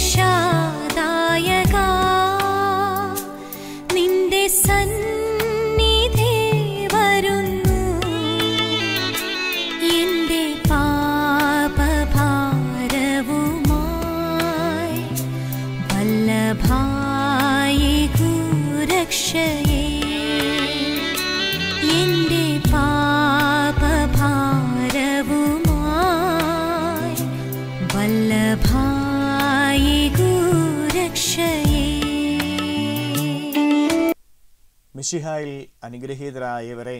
शिक्षा മിഷിഹായിൽ അനുഗ്രഹീതരായവരെ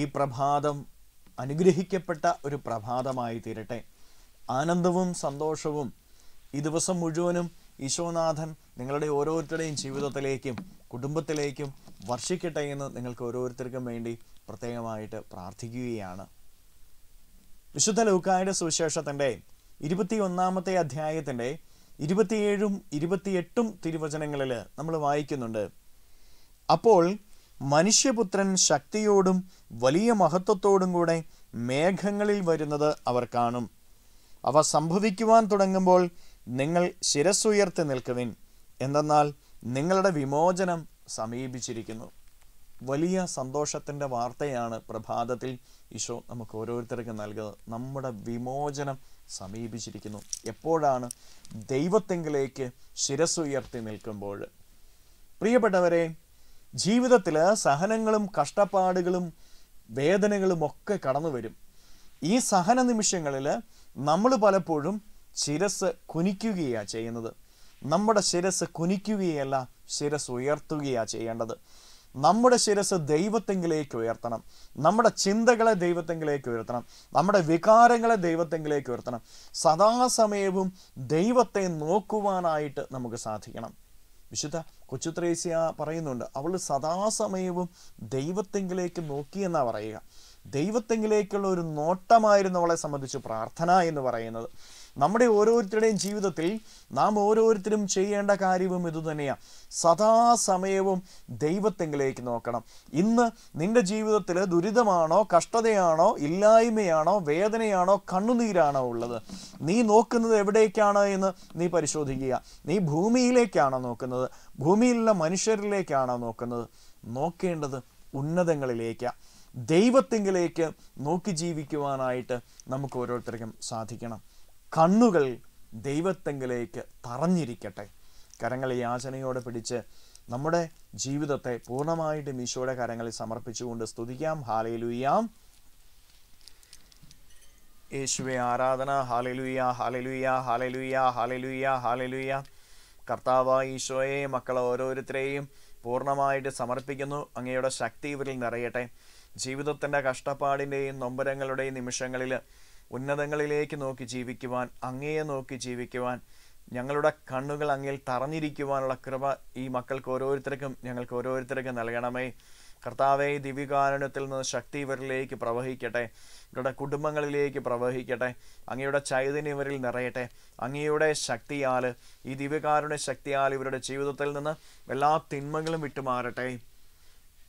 ഈ പ്രഭാതം അനുഗ്രഹിക്കപ്പെട്ട ഒരു പ്രഭാതമായി തീരട്ടെ ആനന്ദവും സന്തോഷവും ഈ ദിവസം മുഴുവനും ഈശോനാഥൻ നിങ്ങളുടെ ഓരോരുത്തരുടെയും ജീവിതത്തിലേക്കും കുടുംബത്തിലേക്കും വർഷിക്കട്ടെ എന്ന് നിങ്ങൾക്ക് ഓരോരുത്തർക്കും വേണ്ടി പ്രത്യേകമായിട്ട് പ്രാർത്ഥിക്കുകയാണ് വിശുദ്ധ ലൂക്കായുടെ സുവിശേഷത്തിൻ്റെ ഇരുപത്തിയൊന്നാമത്തെ അധ്യായത്തിൻ്റെ ഇരുപത്തിയേഴും ഇരുപത്തിയെട്ടും തിരുവചനങ്ങളിൽ നമ്മൾ വായിക്കുന്നുണ്ട് അപ്പോൾ മനുഷ്യപുത്രൻ ശക്തിയോടും വലിയ മഹത്വത്തോടും കൂടെ മേഘങ്ങളിൽ വരുന്നത് അവർ കാണും അവ സംഭവിക്കുവാൻ തുടങ്ങുമ്പോൾ നിങ്ങൾ ശിരസ്സുയർത്തി നിൽക്കുവിൻ എന്തെന്നാൽ നിങ്ങളുടെ വിമോചനം സമീപിച്ചിരിക്കുന്നു വലിയ സന്തോഷത്തിൻ്റെ വാർത്തയാണ് പ്രഭാതത്തിൽ ഈശോ നമുക്ക് ഓരോരുത്തർക്കും നൽകുന്നത് നമ്മുടെ വിമോചനം സമീപിച്ചിരിക്കുന്നു എപ്പോഴാണ് ദൈവത്തെങ്കിലേക്ക് ശിരസ്സുയർത്തി നിൽക്കുമ്പോൾ പ്രിയപ്പെട്ടവരെ ജീവിതത്തിൽ സഹനങ്ങളും കഷ്ടപ്പാടുകളും വേദനകളും ഒക്കെ കടന്നു വരും ഈ സഹന നിമിഷങ്ങളിൽ നമ്മൾ പലപ്പോഴും ശിരസ് കുനിക്കുകയാണ് ചെയ്യുന്നത് നമ്മുടെ ശിരസ് കുനിക്കുകയല്ല ശിരസ് ഉയർത്തുകയാണ് ചെയ്യേണ്ടത് നമ്മുടെ ശിരസ് ദൈവത്തെങ്കിലേക്ക് ഉയർത്തണം നമ്മുടെ ചിന്തകളെ ദൈവത്തെങ്കിലേക്ക് ഉയർത്തണം നമ്മുടെ വികാരങ്ങളെ ദൈവത്തെങ്കിലേക്ക് ഉയർത്തണം സദാസമയവും ദൈവത്തെ നോക്കുവാനായിട്ട് നമുക്ക് സാധിക്കണം വിശുദ്ധ കൊച്ചുത്രേസ്യ പറയുന്നുണ്ട് അവൾ സദാസമയവും ദൈവത്തെങ്കിലേക്ക് നോക്കിയെന്നാണ് പറയുക ദൈവത്തെങ്കിലേക്കുള്ള ഒരു നോട്ടമായിരുന്നു അവളെ സംബന്ധിച്ച് പ്രാർത്ഥന എന്ന് പറയുന്നത് നമ്മുടെ ഓരോരുത്തരുടെയും ജീവിതത്തിൽ നാം ഓരോരുത്തരും ചെയ്യേണ്ട കാര്യവും ഇതുതന്നെയാണ് സദാസമയവും ദൈവത്തെങ്കിലേക്ക് നോക്കണം ഇന്ന് നിന്റെ ജീവിതത്തിൽ ദുരിതമാണോ കഷ്ടതയാണോ ഇല്ലായ്മയാണോ വേദനയാണോ കണ്ണുനീരാണോ ഉള്ളത് നീ നോക്കുന്നത് എവിടേക്കാണ് എന്ന് നീ പരിശോധിക്കുക നീ ഭൂമിയിലേക്കാണോ നോക്കുന്നത് ഭൂമിയിലുള്ള മനുഷ്യരിലേക്കാണോ നോക്കുന്നത് നോക്കേണ്ടത് ഉന്നതങ്ങളിലേക്കാണ് ദൈവത്തെങ്കിലേക്ക് നോക്കി ജീവിക്കുവാനായിട്ട് നമുക്ക് ഓരോരുത്തർക്കും സാധിക്കണം കണ്ണുകൾ ദൈവത്തെങ്കിലേക്ക് തറഞ്ഞിരിക്കട്ടെ കരങ്ങളെ യാചനയോടെ പിടിച്ച് നമ്മുടെ ജീവിതത്തെ പൂർണ്ണമായിട്ട് മീശോയുടെ കരങ്ങളിൽ സമർപ്പിച്ചുകൊണ്ട് സ്തുതിക്കാം ഹാലയിലുയ്യാം യേശുവെ ആരാധന ഹാലലുയ ഹാലലുയ ഹാലലുയ ഹാലലുയ ഹാലലുയ കർത്താവ ഈശോയെ മക്കളെ ഓരോരുത്തരെയും പൂർണ്ണമായിട്ട് സമർപ്പിക്കുന്നു അങ്ങയുടെ ശക്തി ഇവരിൽ നിറയട്ടെ ജീവിതത്തിൻ്റെ കഷ്ടപ്പാടിൻ്റെയും നൊമ്പരങ്ങളുടെയും നിമിഷങ്ങളിൽ ഉന്നതങ്ങളിലേക്ക് നോക്കി ജീവിക്കുവാൻ അങ്ങയെ നോക്കി ജീവിക്കുവാൻ ഞങ്ങളുടെ കണ്ണുകൾ അങ്ങിൽ തറഞ്ഞിരിക്കുവാനുള്ള കൃപ ഈ മക്കൾക്ക് ഓരോരുത്തർക്കും ഞങ്ങൾക്ക് ഓരോരുത്തർക്കും നൽകണമേ കർത്താവെ ദിവ്യകാരണത്തിൽ നിന്ന് ശക്തി ഇവരിലേക്ക് പ്രവഹിക്കട്ടെ ഇവരുടെ കുടുംബങ്ങളിലേക്ക് പ്രവഹിക്കട്ടെ അങ്ങയുടെ ചൈതന്യം ഇവരിൽ നിറയട്ടെ അങ്ങയുടെ ശക്തിയാൽ ഈ ദിവ്യകാരുണ ശക്തിയാൽ ഇവരുടെ ജീവിതത്തിൽ നിന്ന് എല്ലാ തിന്മകളും വിട്ടുമാറട്ടെ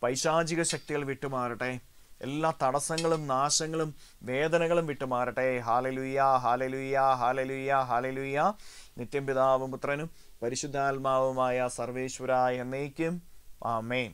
പൈശാചിക ശക്തികൾ വിട്ടുമാറട്ടെ എല്ലാ തടസ്സങ്ങളും നാശങ്ങളും വേദനകളും വിട്ടുമാറട്ടെ മാറട്ടെ ഹാലലുയ്യ ഹാലലുയ്യ ഹാലലുയ്യ ഹാലലുയ്യ നിത്യം പിതാവും പുത്രനും പരിശുദ്ധാത്മാവുമായ സർവേശ്വര എന്നേക്കും ആമേൻ